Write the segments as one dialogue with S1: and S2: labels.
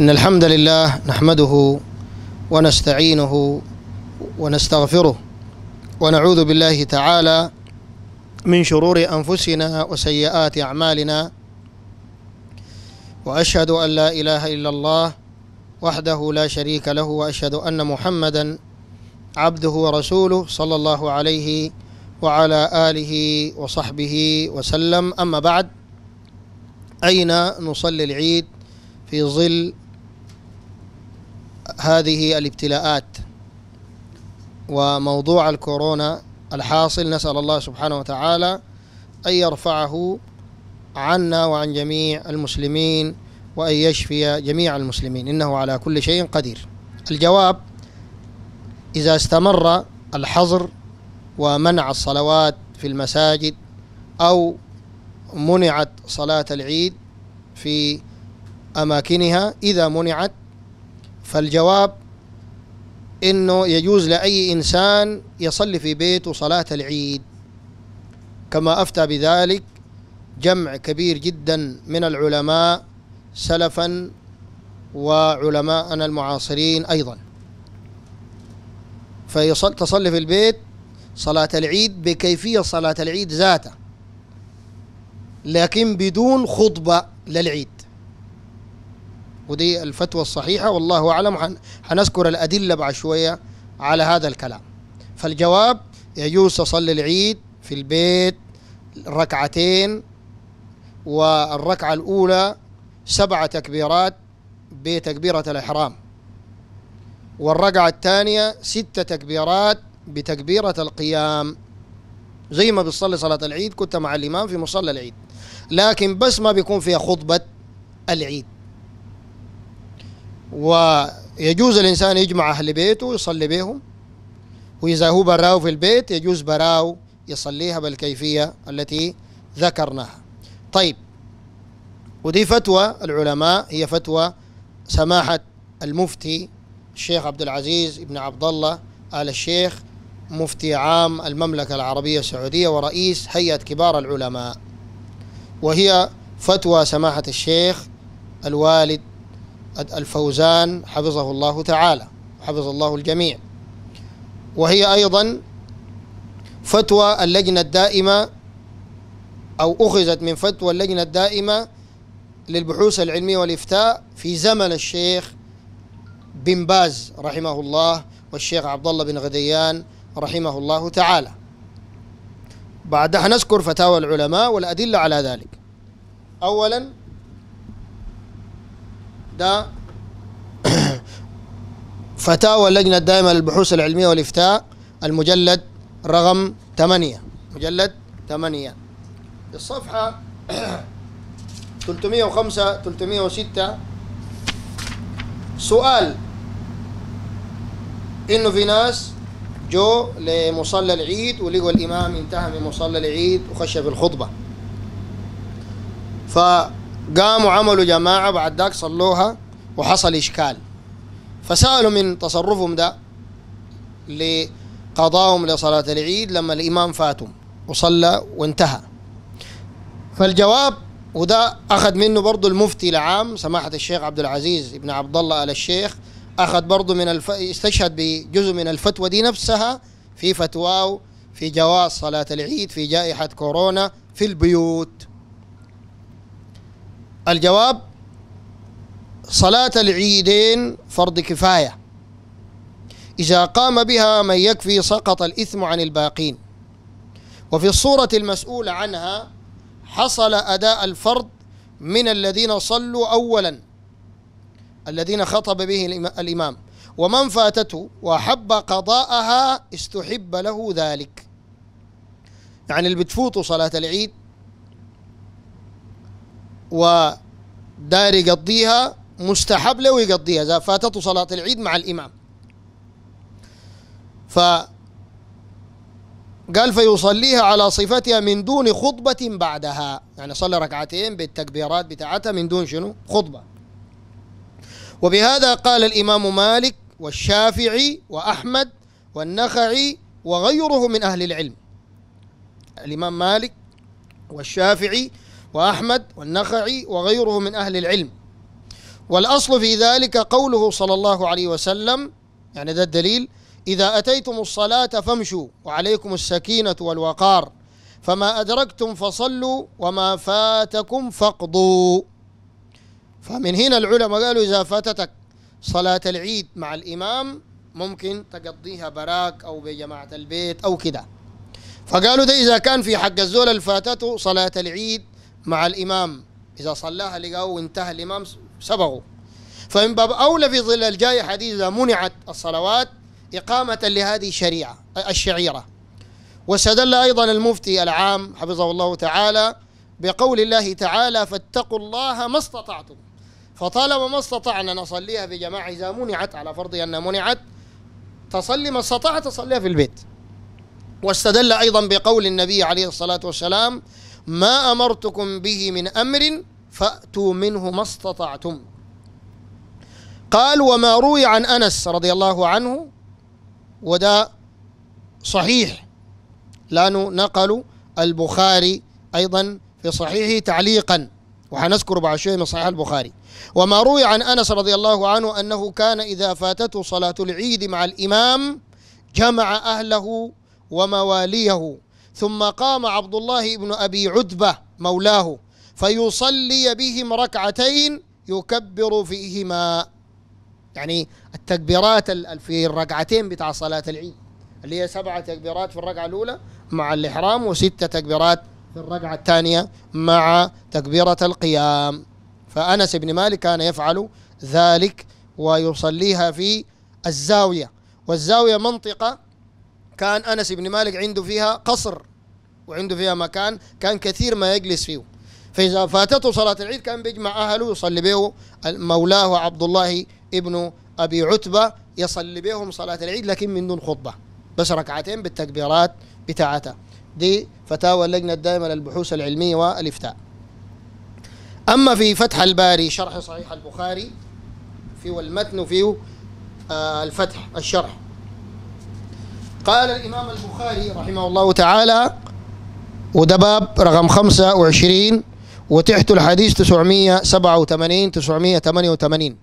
S1: إن الحمد لله نحمده ونستعينه ونستغفره ونعوذ بالله تعالى من شرور أنفسنا وسيئات أعمالنا وأشهد أن لا إله إلا الله وحده لا شريك له وأشهد أن محمدا عبده ورسوله صلى الله عليه وعلى آله وصحبه وسلم أما بعد أين نصلي العيد في ظل هذه الابتلاءات وموضوع الكورونا الحاصل نسأل الله سبحانه وتعالى أن يرفعه عنا وعن جميع المسلمين وأن يشفي جميع المسلمين إنه على كل شيء قدير الجواب إذا استمر الحظر ومنع الصلوات في المساجد أو منعت صلاة العيد في أماكنها إذا منعت فالجواب انه يجوز لاي انسان يصلي في بيته صلاه العيد كما افتى بذلك جمع كبير جدا من العلماء سلفا وعلماءنا المعاصرين ايضا فيصل تصلي في البيت صلاة العيد بكيفية صلاة العيد ذاته لكن بدون خطبة للعيد ودي الفتوى الصحيحة والله أعلم حنذكر الأدلة بعد شوية على هذا الكلام فالجواب يجوز تصلي العيد في البيت ركعتين والركعة الأولى سبع تكبيرات بتكبيرة الإحرام والركعة الثانية ستة تكبيرات بتكبيرة القيام زي ما بتصلي صلاة العيد كنت مع الإمام في مصلى العيد لكن بس ما بيكون فيها خطبة العيد ويجوز الإنسان يجمع أهل بيته ويصلي بهم وإذا هو براو في البيت يجوز براو يصليها بالكيفية التي ذكرناها طيب ودي فتوى العلماء هي فتوى سماحة المفتي الشيخ عبد العزيز بن عبد الله آل الشيخ مفتي عام المملكة العربية السعودية ورئيس هيئة كبار العلماء وهي فتوى سماحة الشيخ الوالد الفوزان حفظه الله تعالى حفظ الله الجميع وهي أيضا فتوى اللجنة الدائمة أو أخذت من فتوى اللجنة الدائمة للبحوث العلمية والإفتاء في زمن الشيخ بن باز رحمه الله والشيخ عبد الله بن غديان رحمه الله تعالى بعدها نذكر فتاوى العلماء والأدلة على ذلك أولا ده فتاوى اللجنة الدائمة للبحوث العلمية والإفتاء المجلد رقم 8 مجلد 8 الصفحة 305 306 سؤال إنه في ناس جو لمصلى العيد ولقوا الإمام انتهى من مصلى العيد وخش في الخطبة ف قاموا عملوا جماعة بعد ذاك صلوها وحصل إشكال فسألوا من تصرفهم ده لقضاهم لصلاة العيد لما الإمام فاتهم وصلى وانتهى فالجواب وده أخذ منه برضه المفتي العام سماحة الشيخ عبد العزيز ابن عبد الله آل الشيخ أخذ برضه من الف... استشهد بجزء من الفتوى دي نفسها في فتواه في جواز صلاة العيد في جائحة كورونا في البيوت الجواب صلاة العيدين فرض كفاية إذا قام بها من يكفي سقط الإثم عن الباقين وفي الصورة المسؤولة عنها حصل أداء الفرض من الذين صلوا أولا الذين خطب به الإمام ومن فاتته وحب قضاءها استحب له ذلك يعني اللي بتفوتوا صلاة العيد و داير يقضيها مستحب له ويقضيها إذا فاتته صلاة العيد مع الإمام ف قال فيصليها على صفتها من دون خطبة بعدها يعني صلى ركعتين بالتكبيرات بتاعتها من دون شنو خطبة وبهذا قال الإمام مالك والشافعي وأحمد والنخعي وغيره من أهل العلم الإمام مالك والشافعي وأحمد والنخعي وغيره من أهل العلم والأصل في ذلك قوله صلى الله عليه وسلم يعني ذا الدليل إذا أتيتم الصلاة فامشوا وعليكم السكينة والوقار فما أدركتم فصلوا وما فاتكم فاقضوا فمن هنا العلماء قالوا إذا فاتتك صلاة العيد مع الإمام ممكن تقضيها براك أو بجماعة البيت أو كده فقالوا ده إذا كان في حق الزول الفاتته صلاة العيد مع الإمام إذا صلاها لقاه وانتهى الإمام سبقه فمن باب أولى في ظل الجائحة دي إذا منعت الصلوات إقامة لهذه الشريعة الشعيرة واستدل أيضا المفتي العام حفظه الله تعالى بقول الله تعالى فاتقوا الله ما استطعتم فطالما ما استطعنا نصليها في جماعة إذا منعت على فرض أن منعت تصلي ما استطعت تصليها في البيت واستدل أيضا بقول النبي عليه الصلاة والسلام ما امرتكم به من امر فاتوا منه ما استطعتم قال وما روي عن انس رضي الله عنه وده صحيح لانه نقلوا البخاري ايضا في صحيحه تعليقا وحنذكر بعد شويه من صحيح البخاري وما روي عن انس رضي الله عنه انه كان اذا فاتته صلاه العيد مع الامام جمع اهله ومواليه ثم قام عبد الله بن ابي عتبه مولاه فيصلي بهم ركعتين يكبر فيهما يعني التكبيرات في الركعتين بتاع صلاه العيد اللي هي سبعه تكبيرات في الركعه الاولى مع الاحرام وسته تكبيرات في الركعه الثانيه مع تكبيره القيام فانس بن مالك كان يفعل ذلك ويصليها في الزاويه والزاويه منطقه كان أنس بن مالك عنده فيها قصر وعنده فيها مكان كان كثير ما يجلس فيه فإذا فاتته صلاة العيد كان بيجمع أهله يصلي به مولاه عبد الله ابن أبي عتبة يصلي بهم صلاة العيد لكن من دون خطبة بس ركعتين بالتكبيرات بتاعتها دي فتاوى اللجنة الدائمة للبحوث العلمية والإفتاء أما في فتح الباري شرح صحيح البخاري في والمتن فيه آه، الفتح الشرح قال الإمام البخاري رحمه الله تعالى ودباب رقم 25 وتحت الحديث 987 988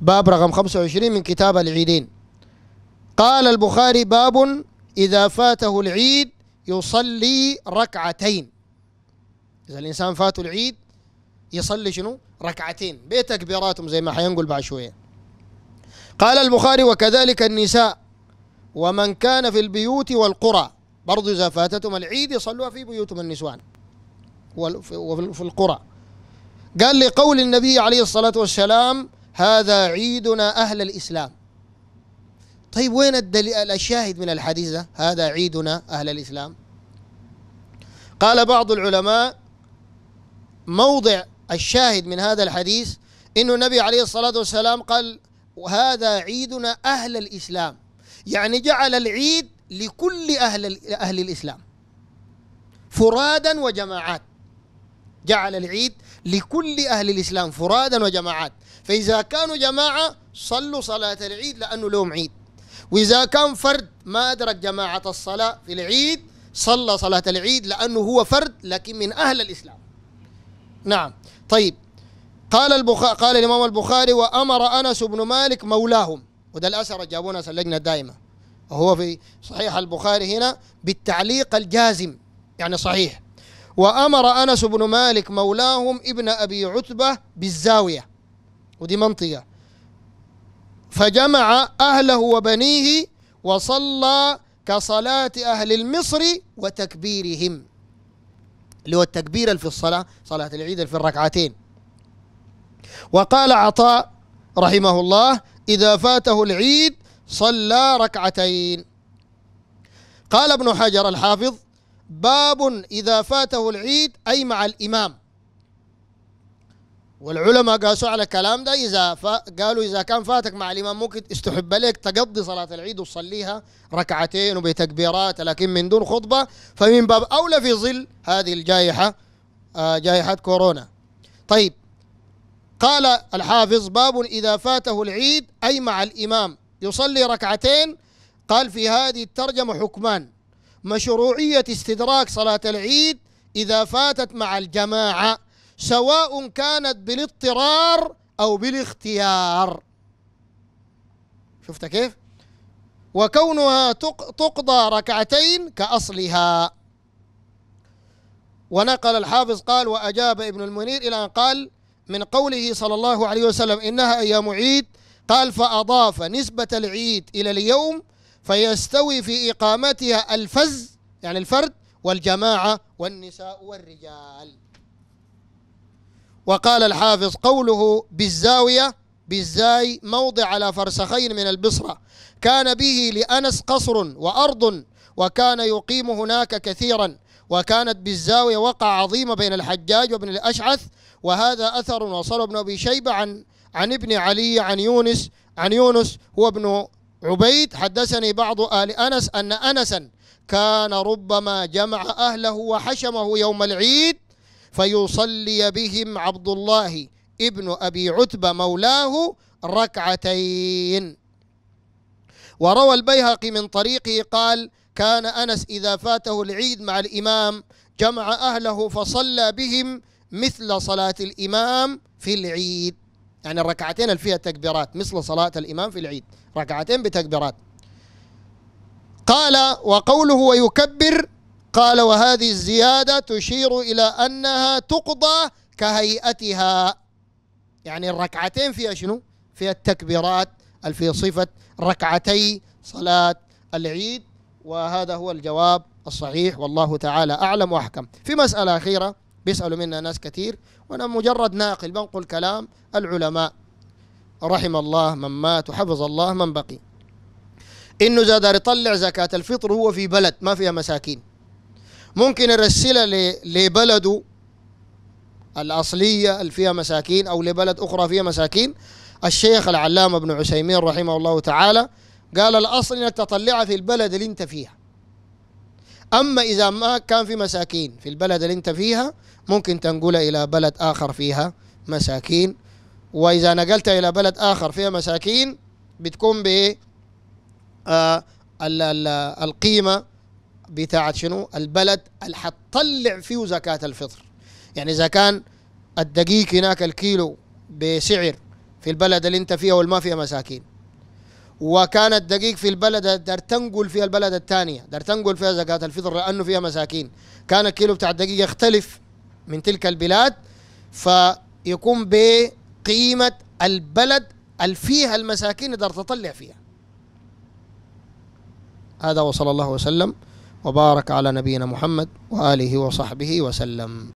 S1: باب رقم 25 من كتاب العيدين قال البخاري باب إذا فاته العيد يصلي ركعتين إذا الإنسان فاته العيد يصلي شنو ركعتين بتكبيراتهم زي ما حينقل بعد شوية قال البخاري وكذلك النساء ومن كان في البيوت والقرى برضو إذا فاتتهم العيد يصلوها في بيوتهم النسوان وفي القرى قال لقول النبي عليه الصلاة والسلام هذا عيدنا أهل الإسلام طيب وين الشاهد من الحديث هذا عيدنا أهل الإسلام قال بعض العلماء موضع الشاهد من هذا الحديث أن النبي عليه الصلاة والسلام قال هذا عيدنا أهل الإسلام يعني جعل العيد لكل أهل, أهل الإسلام فرادا وجماعات جعل العيد لكل أهل الإسلام فرادا وجماعات فإذا كانوا جماعة صلوا صلاة العيد لأنه لهم عيد وإذا كان فرد ما أدرك جماعة الصلاة في العيد صلى صلاة العيد لأنه هو فرد لكن من أهل الإسلام نعم طيب قال البخاري قال الإمام البخاري وأمر أنس بن مالك مولاهم وده الأثر جابونا ناس دائما وهو في صحيح البخاري هنا بالتعليق الجازم يعني صحيح وأمر أنس بن مالك مولاهم ابن أبي عتبة بالزاوية ودي منطقة فجمع أهله وبنيه وصلى كصلاة أهل المصر وتكبيرهم اللي هو التكبير في الصلاة صلاة العيد في الركعتين وقال عطاء رحمه الله إذا فاته العيد صلى ركعتين قال ابن حجر الحافظ باب إذا فاته العيد أي مع الإمام والعلماء قاسوا على الكلام ده إذا ف... قالوا إذا كان فاتك مع الإمام ممكن استحب لك تقضي صلاة العيد وتصليها ركعتين وبتكبيرات لكن من دون خطبة فمن باب أولى في ظل هذه الجائحة آه جائحة كورونا طيب قال الحافظ باب إذا فاته العيد أي مع الإمام يصلي ركعتين قال في هذه الترجمة حكمان مشروعية استدراك صلاة العيد إذا فاتت مع الجماعة سواء كانت بالاضطرار أو بالاختيار شفت كيف؟ وكونها تقضى ركعتين كأصلها ونقل الحافظ قال وأجاب ابن المنير إلى أن قال من قوله صلى الله عليه وسلم إنها أيام عيد قال فأضاف نسبة العيد إلى اليوم فيستوي في إقامتها الفز يعني الفرد والجماعة والنساء والرجال وقال الحافظ قوله بالزاوية بالزاي موضع على فرسخين من البصرة كان به لأنس قصر وأرض وكان يقيم هناك كثيرا وكانت بالزاوية وقعة عظيمة بين الحجاج وابن الأشعث وهذا أثر وصل ابن أبي شيبة عن عن ابن علي عن يونس عن يونس هو ابن عبيد حدثني بعض آل أنس أن أنسا كان ربما جمع أهله وحشمه يوم العيد فيصلي بهم عبد الله ابن أبي عتبة مولاه ركعتين وروى البيهقي من طريقه قال كان أنس إذا فاته العيد مع الإمام جمع أهله فصلى بهم مثل صلاة الإمام في العيد يعني الركعتين اللي فيها تكبيرات مثل صلاة الإمام في العيد ركعتين بتكبيرات قال وقوله ويكبر قال وهذه الزيادة تشير إلى أنها تقضى كهيئتها يعني الركعتين فيها شنو؟ فيها التكبيرات اللي في صفة ركعتي صلاة العيد وهذا هو الجواب الصحيح والله تعالى أعلم وأحكم في مسألة أخيرة بيسألوا منا ناس كثير وأنا مجرد ناقل بنقل كلام العلماء رحم الله من مات وحفظ الله من بقي إنه إذا دار يطلع زكاة الفطر هو في بلد ما فيها مساكين ممكن يرسلها لبلده الأصلية اللي فيها مساكين أو لبلد أخرى فيها مساكين الشيخ العلامة ابن عثيمين رحمه الله تعالى قال الأصل أنك تطلعها في البلد اللي أنت فيها أما إذا ما كان في مساكين في البلد اللي أنت فيها ممكن تنقلها إلى بلد آخر فيها مساكين وإذا نقلتها إلى بلد آخر فيها مساكين بتكون ب آه، القيمة بتاعت شنو البلد اللي حتطلع فيه زكاة الفطر يعني إذا كان الدقيق هناك الكيلو بسعر في البلد اللي أنت فيها والما فيها مساكين وكان الدقيق في البلد دار تنقل فيها البلد الثانية دار تنقل فيها زكاة الفطر لأنه فيها مساكين كان الكيلو بتاع الدقيق يختلف من تلك البلاد فيقوم بقيمة البلد اللي فيها المساكين دار تطلع فيها هذا وصلى الله وسلم وبارك على نبينا محمد وآله وصحبه وسلم